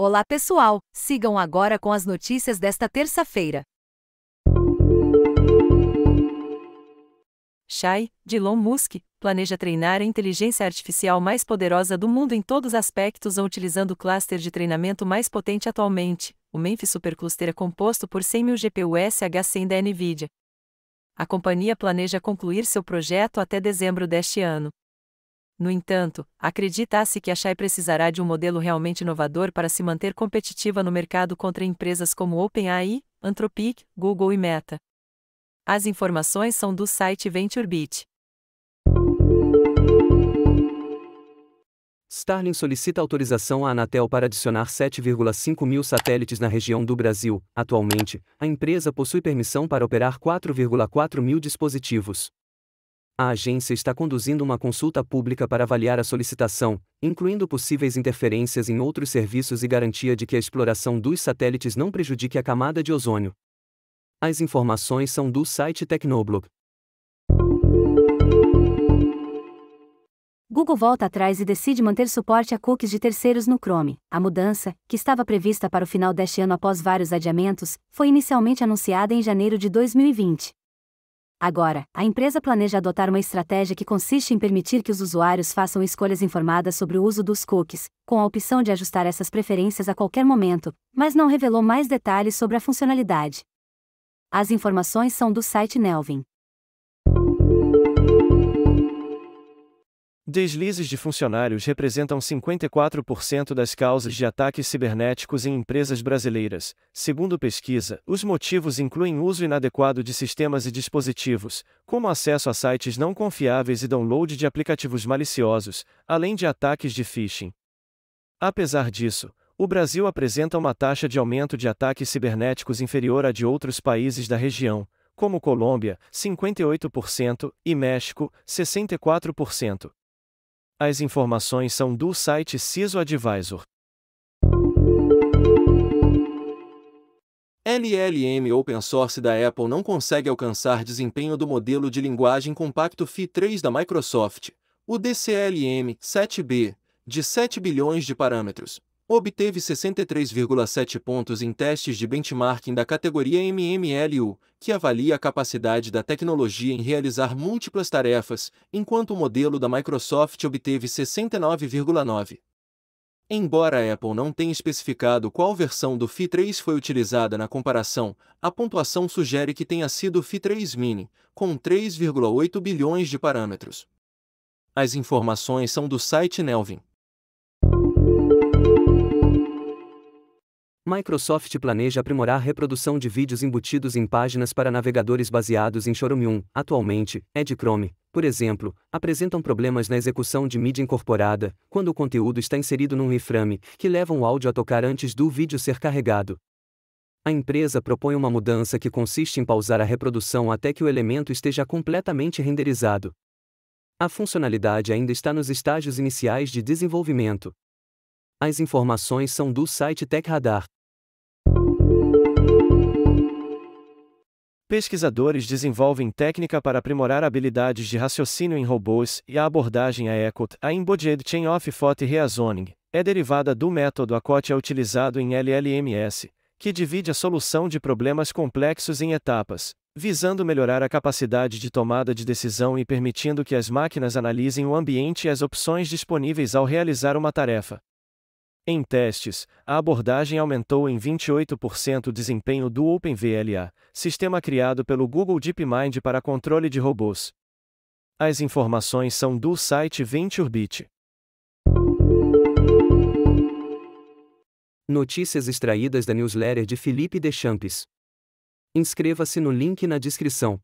Olá pessoal, sigam agora com as notícias desta terça-feira. Xai, de Elon Musk, planeja treinar a inteligência artificial mais poderosa do mundo em todos os aspectos utilizando o cluster de treinamento mais potente atualmente. O Memphis Supercluster é composto por 100 mil GPUs H100 da NVIDIA. A companhia planeja concluir seu projeto até dezembro deste ano. No entanto, acredita-se que a Shai precisará de um modelo realmente inovador para se manter competitiva no mercado contra empresas como OpenAI, Anthropic, Google e Meta. As informações são do site VentureBeat. Starlink solicita autorização à Anatel para adicionar 7,5 mil satélites na região do Brasil. Atualmente, a empresa possui permissão para operar 4,4 mil dispositivos a agência está conduzindo uma consulta pública para avaliar a solicitação, incluindo possíveis interferências em outros serviços e garantia de que a exploração dos satélites não prejudique a camada de ozônio. As informações são do site Tecnoblog. Google volta atrás e decide manter suporte a cookies de terceiros no Chrome. A mudança, que estava prevista para o final deste ano após vários adiamentos, foi inicialmente anunciada em janeiro de 2020. Agora, a empresa planeja adotar uma estratégia que consiste em permitir que os usuários façam escolhas informadas sobre o uso dos cookies, com a opção de ajustar essas preferências a qualquer momento, mas não revelou mais detalhes sobre a funcionalidade. As informações são do site Nelvin. deslizes de funcionários representam 54% das causas de ataques cibernéticos em empresas brasileiras. Segundo pesquisa, os motivos incluem uso inadequado de sistemas e dispositivos, como acesso a sites não confiáveis e download de aplicativos maliciosos, além de ataques de phishing. Apesar disso, o Brasil apresenta uma taxa de aumento de ataques cibernéticos inferior à de outros países da região, como Colômbia, 58%, e México, 64%. As informações são do site CISO Advisor. LLM open source da Apple não consegue alcançar desempenho do modelo de linguagem compacto Phi-3 da Microsoft, o DCLM-7B, de 7 bilhões de parâmetros, obteve 63,7 pontos em testes de benchmarking da categoria MMLU, que avalia a capacidade da tecnologia em realizar múltiplas tarefas, enquanto o modelo da Microsoft obteve 69,9. Embora a Apple não tenha especificado qual versão do Phi 3 foi utilizada na comparação, a pontuação sugere que tenha sido o Phi 3 Mini, com 3,8 bilhões de parâmetros. As informações são do site Nelvin. Microsoft planeja aprimorar a reprodução de vídeos embutidos em páginas para navegadores baseados em Chromium. Atualmente, Edge Chrome, por exemplo, apresentam problemas na execução de mídia incorporada, quando o conteúdo está inserido num iframe, que levam o áudio a tocar antes do vídeo ser carregado. A empresa propõe uma mudança que consiste em pausar a reprodução até que o elemento esteja completamente renderizado. A funcionalidade ainda está nos estágios iniciais de desenvolvimento. As informações são do site TechRadar. Pesquisadores desenvolvem técnica para aprimorar habilidades de raciocínio em robôs e a abordagem é a ECOT, a Embodied Chain of Thought Reasoning, é derivada do método ACOT é utilizado em LLMS, que divide a solução de problemas complexos em etapas, visando melhorar a capacidade de tomada de decisão e permitindo que as máquinas analisem o ambiente e as opções disponíveis ao realizar uma tarefa. Em testes, a abordagem aumentou em 28% o desempenho do OpenVLA, sistema criado pelo Google DeepMind para controle de robôs. As informações são do site VentureBeat. Notícias extraídas da newsletter de Felipe Deschamps. Inscreva-se no link na descrição.